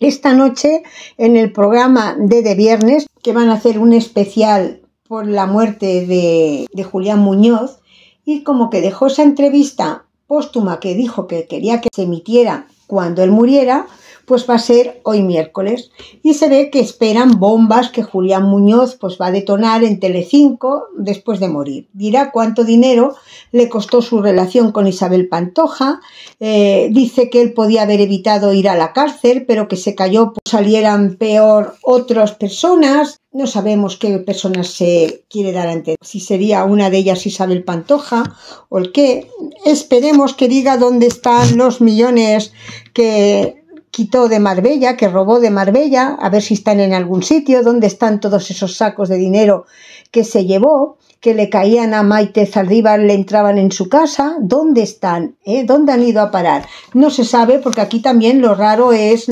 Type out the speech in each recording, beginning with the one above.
Esta noche en el programa de de viernes, que van a hacer un especial por la muerte de, de Julián Muñoz, y como que dejó esa entrevista póstuma que dijo que quería que se emitiera cuando él muriera, pues va a ser hoy miércoles. Y se ve que esperan bombas que Julián Muñoz pues va a detonar en Telecinco después de morir. Dirá cuánto dinero le costó su relación con Isabel Pantoja. Eh, dice que él podía haber evitado ir a la cárcel, pero que se cayó por pues, salieran peor otras personas. No sabemos qué personas se quiere dar entender. si sería una de ellas Isabel Pantoja o el qué. Esperemos que diga dónde están los millones que quitó de Marbella, que robó de Marbella, a ver si están en algún sitio, dónde están todos esos sacos de dinero que se llevó, que le caían a Maite Zaldívar, le entraban en su casa, ¿dónde están? ¿Eh? ¿Dónde han ido a parar? No se sabe, porque aquí también lo raro es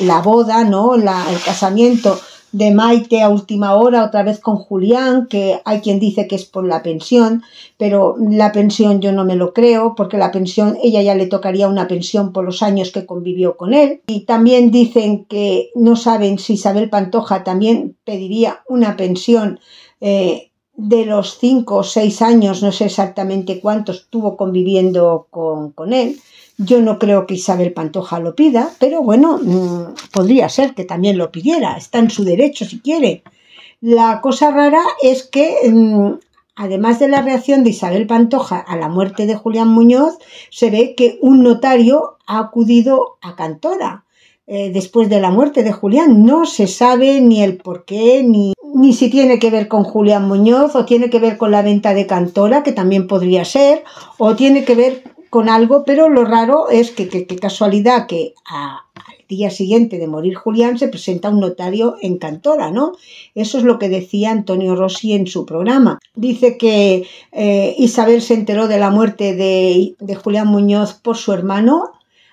la boda, ¿no? el casamiento de Maite a última hora, otra vez con Julián, que hay quien dice que es por la pensión, pero la pensión yo no me lo creo, porque la pensión, ella ya le tocaría una pensión por los años que convivió con él. Y también dicen que no saben si Isabel Pantoja también pediría una pensión. Eh, de los cinco o seis años, no sé exactamente cuántos, estuvo conviviendo con, con él. Yo no creo que Isabel Pantoja lo pida, pero bueno, mm, podría ser que también lo pidiera, está en su derecho si quiere. La cosa rara es que, mm, además de la reacción de Isabel Pantoja a la muerte de Julián Muñoz, se ve que un notario ha acudido a Cantora. Eh, después de la muerte de Julián. No se sabe ni el por qué, ni, ni si tiene que ver con Julián Muñoz, o tiene que ver con la venta de Cantora, que también podría ser, o tiene que ver con algo, pero lo raro es que qué casualidad que al día siguiente de morir Julián se presenta un notario en Cantora, ¿no? Eso es lo que decía Antonio Rossi en su programa. Dice que eh, Isabel se enteró de la muerte de, Julián Muñoz por su hermano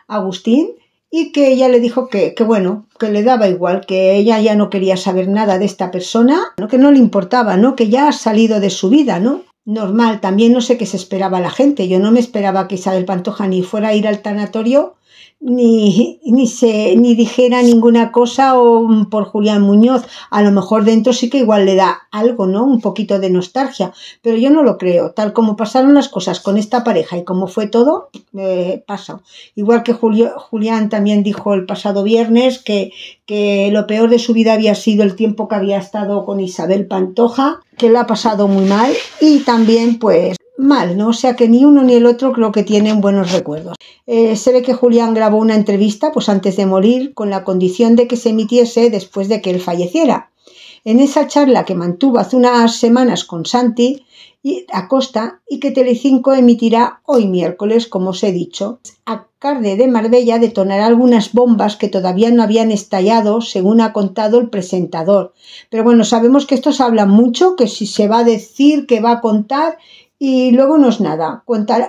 Agustín y que ella le dijo que, bueno, que le daba igual, que ella ya no quería saber nada de esta persona, que no le importaba, ¿no? que ya ha salido de su vida, ¿no? normal. También no sé qué se esperaba la gente. Yo no me esperaba que Isabel Pantoja ni fuera a ir al tanatorio ni, ni, se, ni dijera ninguna cosa o por Julián Muñoz. A lo mejor dentro sí que igual le da algo, ¿no? Un poquito de nostalgia, pero yo no lo creo. Tal como pasaron las cosas con esta pareja y como fue todo, eh, pasa. Igual que Julián también dijo el pasado viernes que, que lo peor de su vida había sido el tiempo que había estado con Isabel Pantoja, que la ha pasado muy mal y también pues mal, ¿no? O sea que ni uno ni el otro creo que tienen buenos recuerdos. Eh, se ve que Julián grabó una entrevista, pues antes de morir, con la condición de que se emitiese después de que él falleciera. En esa charla que mantuvo hace unas semanas con Santi y Acosta y que Telecinco emitirá hoy miércoles, como os he dicho, a carde de Marbella detonará algunas bombas que todavía no habían estallado, según ha contado el presentador. Pero bueno, sabemos que estos hablan mucho, que si se va a decir, que va a contar y luego no es nada.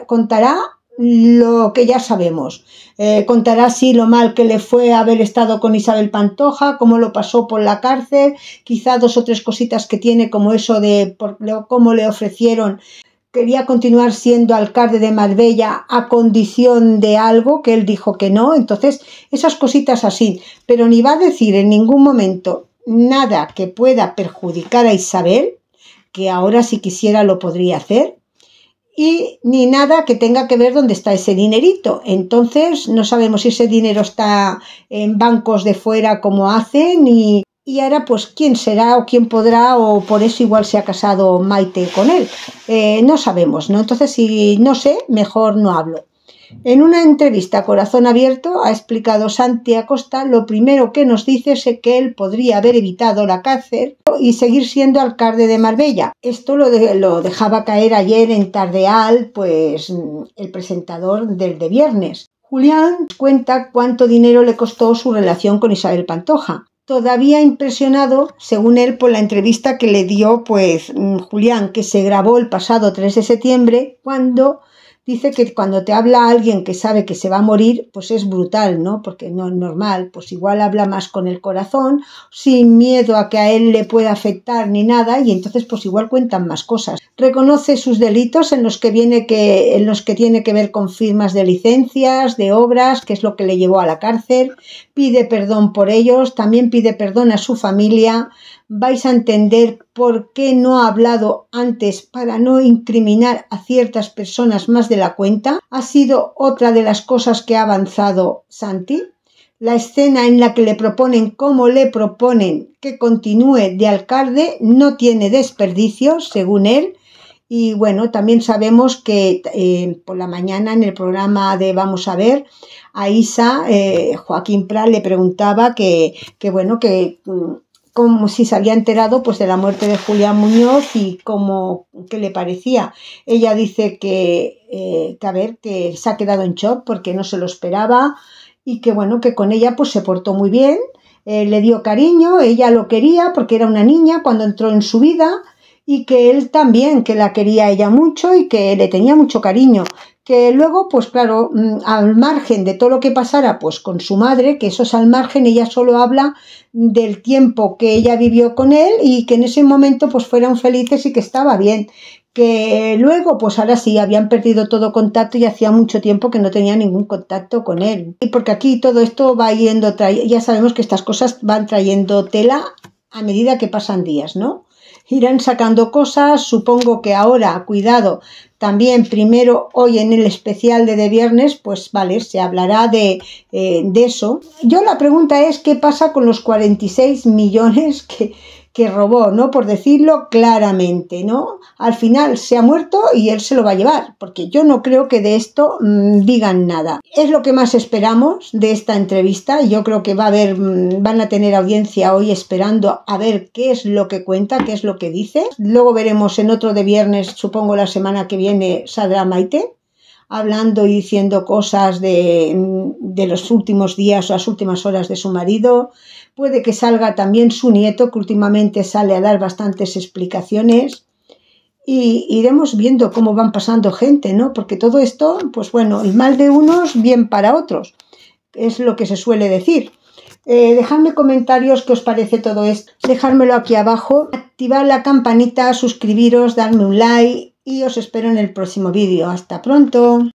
contará lo que ya sabemos. Eh, contará sí lo mal que le fue haber estado con Isabel Pantoja, cómo lo pasó por la cárcel, quizá dos o tres cositas que tiene como eso de cómo le ofrecieron. Quería continuar siendo alcalde de Marbella a condición de algo que él dijo que no. Entonces, esas cositas así. Pero ni va a decir en ningún momento nada que pueda perjudicar a Isabel, que ahora si quisiera lo podría hacer, y ni nada que tenga que ver dónde está ese dinerito. Entonces no sabemos si ese dinero está en bancos de fuera como hacen y, y ahora pues quién será o quién podrá o por eso igual se ha casado Maite con él. Eh, no sabemos, ¿no? Entonces si no sé, mejor no hablo. En una entrevista Corazón Abierto ha explicado Santi Acosta lo primero que nos dice es que él podría haber evitado la cárcel y seguir siendo alcalde de Marbella. Esto lo, lo dejaba caer ayer en Tardeal, pues el presentador del de viernes. Julián cuenta cuánto dinero le costó su relación con Isabel Pantoja. Todavía impresionado, según él, por la entrevista que le dio pues mm, Julián, que se grabó el pasado 3 de septiembre, cuando dice que cuando te habla alguien que sabe que se va a morir, pues es brutal, ¿no? Porque no es normal, pues igual habla más con el corazón, sin miedo a que a él le pueda afectar ni nada, y entonces pues igual cuentan más cosas. Reconoce sus delitos en los que viene que, en los que tiene que ver con firmas de licencias, de obras, que es lo que le llevó a la cárcel, pide perdón por ellos, también pide perdón a su familia, vais a entender por qué no ha hablado antes para no incriminar a ciertas personas más de la cuenta, ha sido otra de las cosas que ha avanzado Santi. La escena en la que le proponen cómo le proponen que continúe de alcalde no tiene desperdicios, según él, y bueno, también sabemos que eh, por la mañana en el programa de Vamos a ver, a Isa, eh, Joaquín Prat le preguntaba que, que bueno, que mm, como si se había enterado pues de la muerte de Julián Muñoz y como que le parecía. Ella dice que, eh, que que se ha quedado en shock porque no se lo esperaba y que bueno, que con ella pues se portó muy bien, eh, le dio cariño, ella lo quería porque era una niña cuando entró en su vida y que él también, que la quería ella mucho y que le tenía mucho cariño, que luego, pues claro, mm, al margen de todo lo que pasara, pues con su madre, que eso es al margen, ella solo habla del tiempo que ella vivió con él y que en ese momento pues fueron felices y que estaba bien. Que luego, pues ahora sí, habían perdido todo contacto y hacía mucho tiempo que no tenía ningún contacto con él. Y porque aquí todo esto va yendo, ya sabemos que estas cosas van trayendo tela a medida que pasan días, ¿no? irán sacando cosas. Supongo que ahora, cuidado, también primero hoy en el especial de, de viernes, pues vale, se hablará de, eh, de eso. Yo la pregunta es, ¿qué pasa con los 46 millones que, que robó, ¿no? Por decirlo claramente, ¿no? Al final se ha muerto y él se lo va a llevar, porque yo no creo que de esto mm, digan nada. Es lo que más esperamos de esta entrevista. Yo creo que va a haber, mm, van a tener audiencia hoy esperando a ver qué es lo que cuenta, qué es lo que dice. Luego veremos en otro de viernes, supongo la semana que viene, saldrá Maite hablando y diciendo cosas de, los últimos días o las últimas horas de su marido. Puede que salga también su nieto, que últimamente sale a dar bastantes explicaciones. Y iremos viendo cómo van pasando gente, ¿no? Porque todo esto, pues bueno, el mal de unos, bien para otros. Es lo que se suele decir. Eh, dejadme comentarios qué os parece todo esto. Dejármelo aquí abajo. Activar la campanita, suscribiros, darme un like y os espero en el próximo vídeo. ¡Hasta pronto!